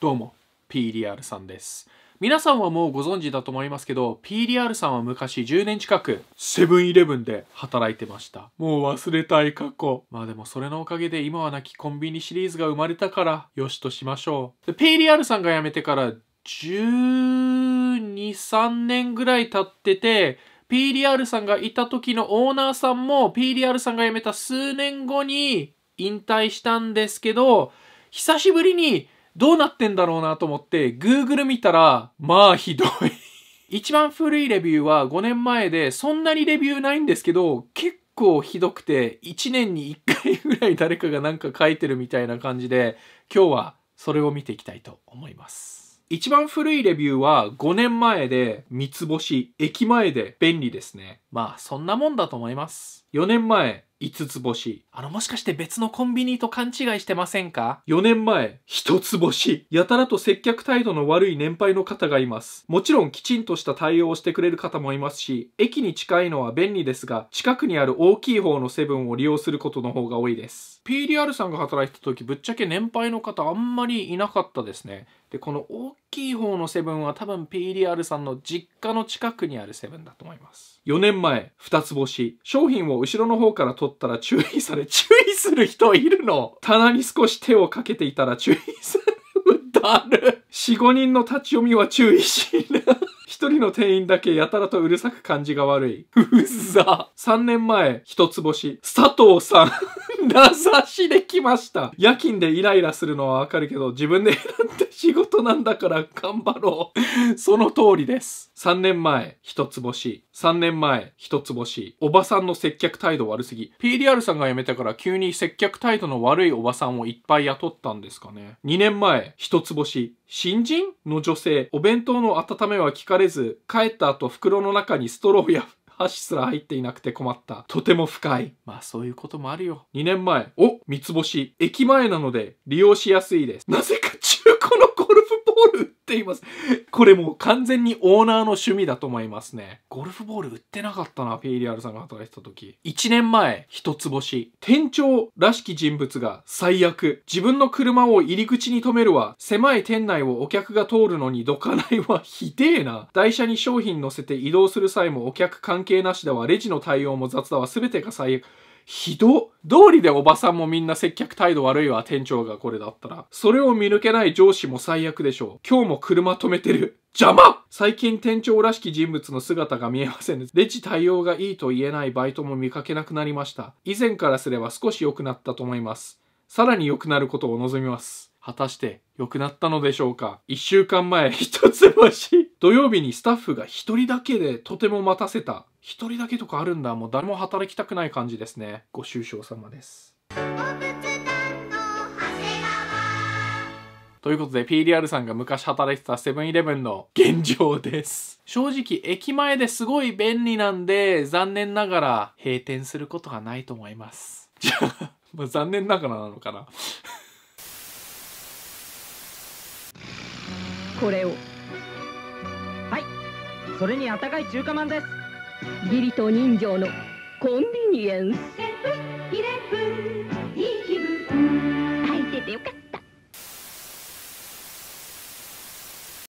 どうも PDR さんです皆さんはもうご存知だと思いますけど PDR さんは昔10年近くセブンイレブンで働いてましたもう忘れたい過去まあでもそれのおかげで今はなきコンビニシリーズが生まれたからよしとしましょう PDR さんが辞めてから123年ぐらい経ってて PDR さんがいた時のオーナーさんも PDR さんが辞めた数年後に引退したんですけど久しぶりにどうなってんだろうなと思って、Google 見たら、まあひどい一番古いレビューは5年前で、そんなにレビューないんですけど、結構ひどくて、1年に1回ぐらい誰かがなんか書いてるみたいな感じで、今日はそれを見ていきたいと思います。一番古いレビューは5年前で三つ星、駅前で便利ですね。まあそんなもんだと思います。4年前、5つ星。あの、もしかして別のコンビニと勘違いしてませんか ?4 年前、1つ星。やたらと接客態度の悪い年配の方がいます。もちろんきちんとした対応をしてくれる方もいますし、駅に近いのは便利ですが、近くにある大きい方のセブンを利用することの方が多いです。PDR さんが働いてた時、ぶっちゃけ年配の方あんまりいなかったですね。でこの大きい方のセブンは多分 PDR さんの実家の近くにあるセブンだと思います4年前2つ星商品を後ろの方から取ったら注意され注意する人いるの棚に少し手をかけていたら注意するだる45人の立ち読みは注意しな一人の店員だけやたらとうるさく感じが悪い。うざ。3年前、一つ星。佐藤さん名 指しできました。夜勤でイライラするのはわかるけど、自分で選んだ仕事なんだから頑張ろう。その通りです。3年前、一つ星。3年前、一つ星。おばさんの接客態度悪すぎ。PDR さんが辞めたから急に接客態度の悪いおばさんをいっぱい雇ったんですかね。2年前、一つ星。新人の女性、お弁当の温めは聞かれず、帰った後袋の中にストローや箸すら入っていなくて困った。とても深い。まあそういうこともあるよ。2年前、お三つ星。駅前なので利用しやすいです。なぜかいます。これもう完全にオーナーの趣味だと思いますね。ゴルフボール売ってなかったな、フイリアルさんが働いてた時。1年前、一つ星。店長らしき人物が最悪。自分の車を入り口に止めるわ。狭い店内をお客が通るのにどかないはひでえな。台車に商品乗せて移動する際もお客関係なしだわ。レジの対応も雑だわ。全てが最悪。ひど通りでおばさんもみんな接客態度悪いわ、店長がこれだったら。それを見抜けない上司も最悪でしょう。今日も車止めてる。邪魔最近店長らしき人物の姿が見えません、レジ対応がいいと言えないバイトも見かけなくなりました。以前からすれば少し良くなったと思います。さらに良くなることを望みます。果たして良くなったのでしょうか一週間前、一つ星土曜日にスタッフが一人だけでとても待たせた。一人だけとかあるんだ。もう誰も働きたくない感じですね。ご愁傷様です。ということで PDR さんが昔働いてたセブンイレブンの現状です。正直駅前ですごい便利なんで残念ながら閉店することがないと思います。じゃあ、まあ、残念ながらなのかなこれをはいそれにあたかい中華まんです義理と人情のコンビニエンス